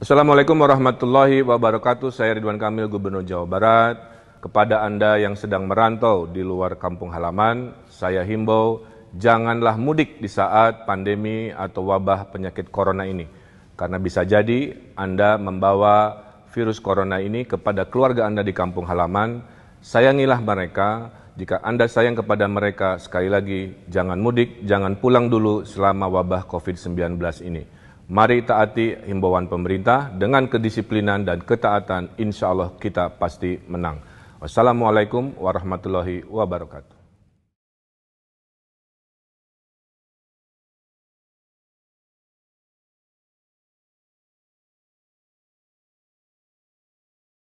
Assalamualaikum warahmatullahi wabarakatuh. Saya Ridwan Kamil, Gubernur Jawa Barat. Kepada Anda yang sedang merantau di luar kampung halaman, saya himbau janganlah mudik di saat pandemi atau wabah penyakit corona ini. Karena bisa jadi Anda membawa virus corona ini kepada keluarga Anda di kampung halaman. Sayangilah mereka. Jika Anda sayang kepada mereka, sekali lagi jangan mudik, jangan pulang dulu selama wabah COVID-19 ini. Mari taati himbauan pemerintah dengan kedisiplinan dan ketaatan, insya Allah kita pasti menang. Wassalamualaikum warahmatullahi wabarakatuh.